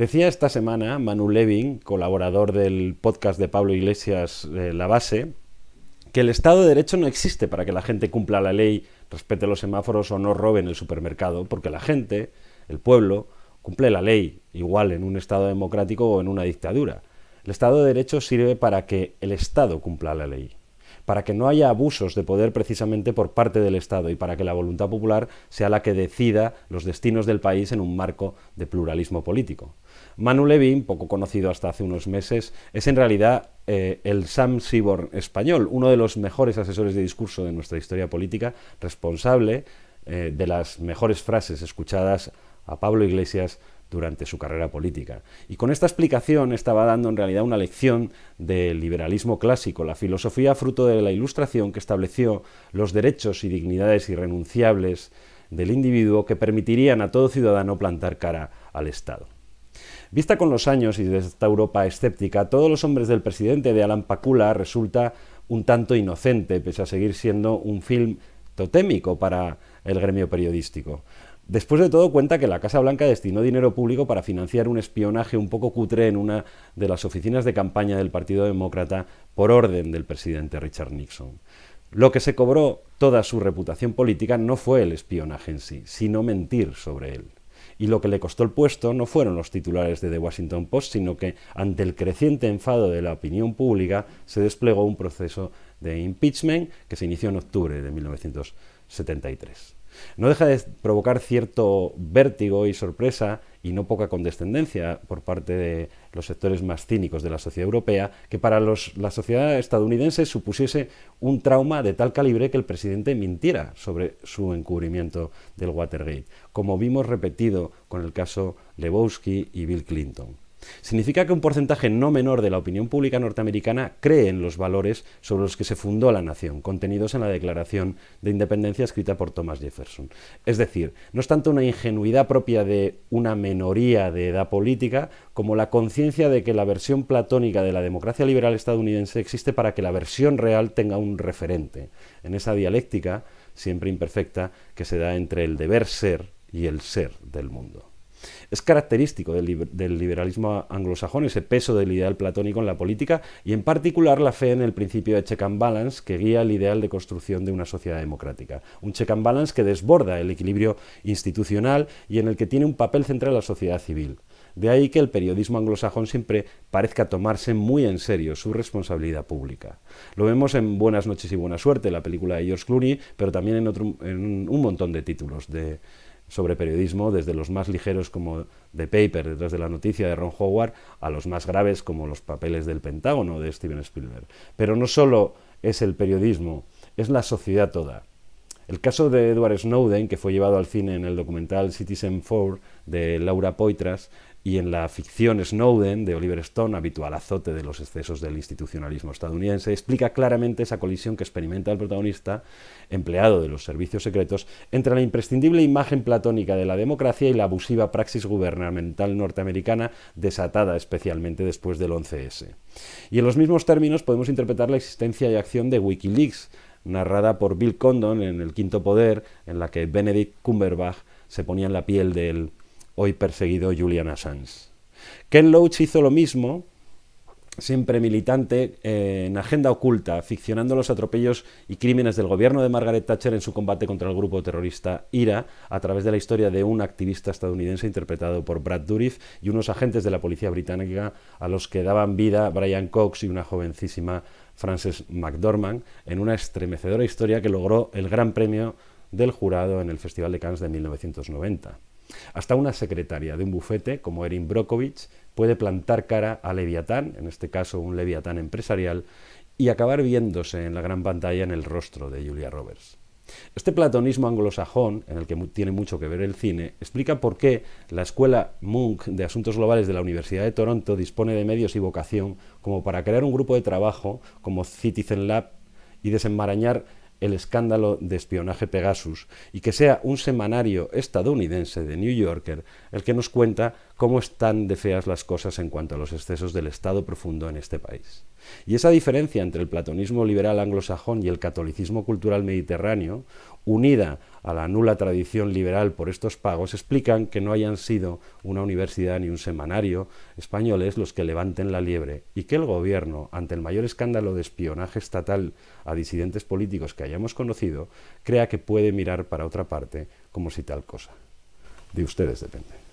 Decía esta semana Manu Levin, colaborador del podcast de Pablo Iglesias eh, La Base, que el Estado de Derecho no existe para que la gente cumpla la ley, respete los semáforos o no robe en el supermercado, porque la gente, el pueblo, cumple la ley, igual en un Estado democrático o en una dictadura. El Estado de Derecho sirve para que el Estado cumpla la ley para que no haya abusos de poder precisamente por parte del Estado y para que la voluntad popular sea la que decida los destinos del país en un marco de pluralismo político. Manu Levin, poco conocido hasta hace unos meses, es en realidad eh, el Sam Seaborn español, uno de los mejores asesores de discurso de nuestra historia política, responsable eh, de las mejores frases escuchadas a Pablo Iglesias durante su carrera política. Y con esta explicación estaba dando en realidad una lección del liberalismo clásico, la filosofía fruto de la Ilustración que estableció los derechos y dignidades irrenunciables del individuo que permitirían a todo ciudadano plantar cara al Estado. Vista con los años y desde esta Europa escéptica, todos los hombres del presidente de Alan Pakula resulta un tanto inocente, pese a seguir siendo un film totémico para el gremio periodístico. Después de todo, cuenta que la Casa Blanca destinó dinero público para financiar un espionaje un poco cutre en una de las oficinas de campaña del Partido Demócrata por orden del presidente Richard Nixon. Lo que se cobró toda su reputación política no fue el espionaje en sí, sino mentir sobre él. Y lo que le costó el puesto no fueron los titulares de The Washington Post, sino que ante el creciente enfado de la opinión pública se desplegó un proceso de impeachment que se inició en octubre de 1973. No deja de provocar cierto vértigo y sorpresa y no poca condescendencia por parte de los sectores más cínicos de la sociedad europea, que para la sociedad estadounidense supusiese un trauma de tal calibre que el presidente mintiera sobre su encubrimiento del Watergate, como vimos repetido con el caso Lebowski y Bill Clinton. Significa que un porcentaje no menor de la opinión pública norteamericana cree en los valores sobre los que se fundó la nación, contenidos en la Declaración de Independencia escrita por Thomas Jefferson. Es decir, no es tanto una ingenuidad propia de una minoría de edad política como la conciencia de que la versión platónica de la democracia liberal estadounidense existe para que la versión real tenga un referente. En esa dialéctica, siempre imperfecta, que se da entre el deber ser y el ser del mundo. Es característico del, liberalismo anglosajón ese peso del ideal platónico en la política y en particular la fe en el principio de check and balance que guía el ideal de construcción de una sociedad democrática. Un check and balance que desborda el equilibrio institucional y en el que tiene un papel central la sociedad civil. De ahí que el periodismo anglosajón siempre parezca tomarse muy en serio su responsabilidad pública. Lo vemos en Buenas noches y buena suerte, la película de George Clooney, pero también en, en un montón de títulos de, sobre periodismo, desde los más ligeros como The Paper, detrás de la noticia de Ron Howard, a los más graves como los papeles del Pentágono de Steven Spielberg. Pero no solo es el periodismo, es la sociedad toda. El caso de Edward Snowden, que fue llevado al cine en el documental Citizen Four de Laura Poitras, y en la ficción Snowden de Oliver Stone, habitual azote de los excesos del institucionalismo estadounidense, explica claramente esa colisión que experimenta el protagonista, empleado de los servicios secretos, entre la imprescindible imagen platónica de la democracia y la abusiva praxis gubernamental norteamericana, desatada especialmente después del 11S. Y en los mismos términos podemos interpretar la existencia y acción de Wikileaks, narrada por Bill Condon en El Quinto Poder, en la que Benedict Cumberbatch se ponía en la piel del hoy perseguido Julian Assange. Ken Loach hizo lo mismo siempre militante eh, en agenda oculta, ficcionando los atropellos y crímenes del gobierno de Margaret Thatcher en su combate contra el grupo terrorista IRA a través de la historia de un activista estadounidense interpretado por Brad Dourif y unos agentes de la policía británica a los que daban vida Brian Cox y una jovencísima Frances McDormand en una estremecedora historia que logró el Gran Premio del Jurado en el Festival de Cannes de 1990. Hasta una secretaria de un bufete, como Erin Brockovich, puede plantar cara a Leviatán, en este caso un Leviatán empresarial, y acabar viéndose en la gran pantalla en el rostro de Julia Roberts. Este platonismo anglosajón, en el que tiene mucho que ver el cine, explica por qué la Escuela Munk de Asuntos Globales de la Universidad de Toronto dispone de medios y vocación como para crear un grupo de trabajo como Citizen Lab y desenmarañar el escándalo de espionaje Pegasus y que sea un semanario estadounidense de New Yorker el que nos cuenta cómo están de feas las cosas en cuanto a los excesos del Estado profundo en este país. Y esa diferencia entre el platonismo liberal anglosajón y el catolicismo cultural mediterráneo, unida a la nula tradición liberal por estos pagos explican que no hayan sido una universidad ni un semanario españoles los que levanten la liebre y que el gobierno, ante el mayor escándalo de espionaje estatal a disidentes políticos que hayamos conocido, crea que puede mirar para otra parte como si tal cosa. De ustedes depende.